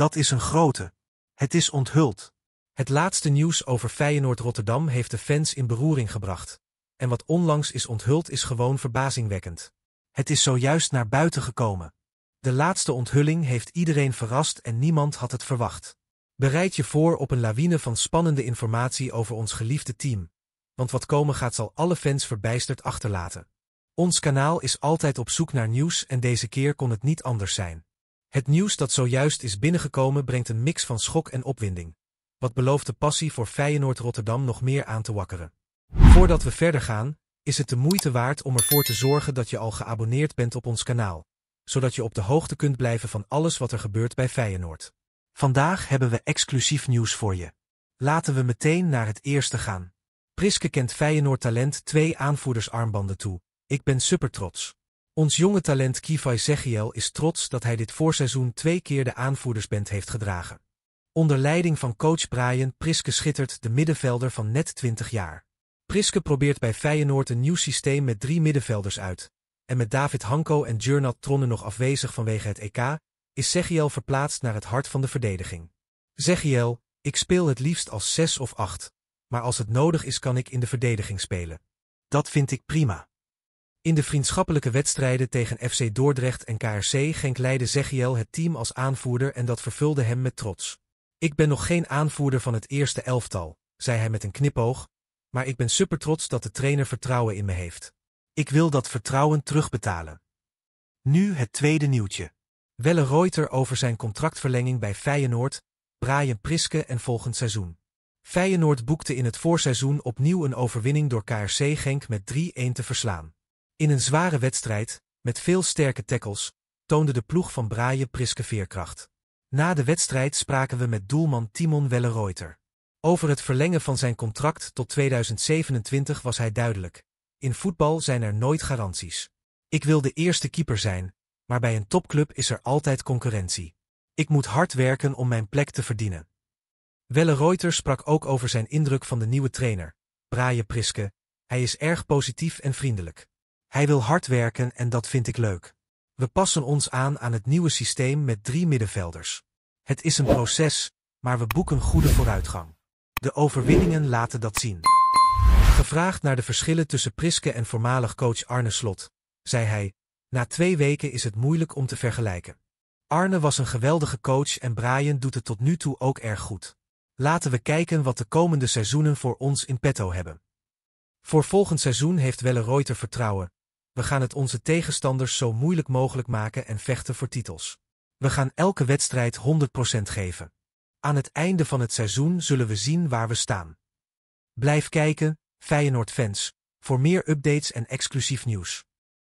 Dat is een grote. Het is onthuld. Het laatste nieuws over Feyenoord Rotterdam heeft de fans in beroering gebracht. En wat onlangs is onthuld is gewoon verbazingwekkend. Het is zojuist naar buiten gekomen. De laatste onthulling heeft iedereen verrast en niemand had het verwacht. Bereid je voor op een lawine van spannende informatie over ons geliefde team. Want wat komen gaat zal alle fans verbijsterd achterlaten. Ons kanaal is altijd op zoek naar nieuws en deze keer kon het niet anders zijn. Het nieuws dat zojuist is binnengekomen brengt een mix van schok en opwinding. Wat belooft de passie voor Feyenoord Rotterdam nog meer aan te wakkeren. Voordat we verder gaan, is het de moeite waard om ervoor te zorgen dat je al geabonneerd bent op ons kanaal. Zodat je op de hoogte kunt blijven van alles wat er gebeurt bij Feyenoord. Vandaag hebben we exclusief nieuws voor je. Laten we meteen naar het eerste gaan. Priske kent Feyenoord talent twee aanvoerdersarmbanden toe. Ik ben super trots. Ons jonge talent Kivai Zegiel is trots dat hij dit voorseizoen twee keer de aanvoerdersband heeft gedragen. Onder leiding van coach Brian Priske schittert de middenvelder van net 20 jaar. Priske probeert bij Feyenoord een nieuw systeem met drie middenvelders uit. En met David Hanko en Jurnat Tronnen nog afwezig vanwege het EK, is Zegiel verplaatst naar het hart van de verdediging. Zegiel, ik speel het liefst als zes of acht, maar als het nodig is kan ik in de verdediging spelen. Dat vind ik prima. In de vriendschappelijke wedstrijden tegen FC Dordrecht en KRC Genk leidde Zegiel het team als aanvoerder en dat vervulde hem met trots. Ik ben nog geen aanvoerder van het eerste elftal, zei hij met een knipoog, maar ik ben super trots dat de trainer vertrouwen in me heeft. Ik wil dat vertrouwen terugbetalen. Nu het tweede nieuwtje. Welle Reuter over zijn contractverlenging bij Feyenoord, Brian Priske en volgend seizoen. Feyenoord boekte in het voorseizoen opnieuw een overwinning door KRC Genk met 3-1 te verslaan. In een zware wedstrijd, met veel sterke tackles, toonde de ploeg van Braaien Priske veerkracht. Na de wedstrijd spraken we met doelman Timon Wellereuter. Over het verlengen van zijn contract tot 2027 was hij duidelijk. In voetbal zijn er nooit garanties. Ik wil de eerste keeper zijn, maar bij een topclub is er altijd concurrentie. Ik moet hard werken om mijn plek te verdienen. Welle sprak ook over zijn indruk van de nieuwe trainer, Braaie Priske. Hij is erg positief en vriendelijk. Hij wil hard werken en dat vind ik leuk. We passen ons aan aan het nieuwe systeem met drie middenvelders. Het is een proces, maar we boeken goede vooruitgang. De overwinningen laten dat zien. Gevraagd naar de verschillen tussen Priske en voormalig coach Arne Slot, zei hij, na twee weken is het moeilijk om te vergelijken. Arne was een geweldige coach en Brian doet het tot nu toe ook erg goed. Laten we kijken wat de komende seizoenen voor ons in petto hebben. Voor volgend seizoen heeft Welle te vertrouwen, we gaan het onze tegenstanders zo moeilijk mogelijk maken en vechten voor titels. We gaan elke wedstrijd 100% geven. Aan het einde van het seizoen zullen we zien waar we staan. Blijf kijken, Feyenoord-fans, voor meer updates en exclusief nieuws.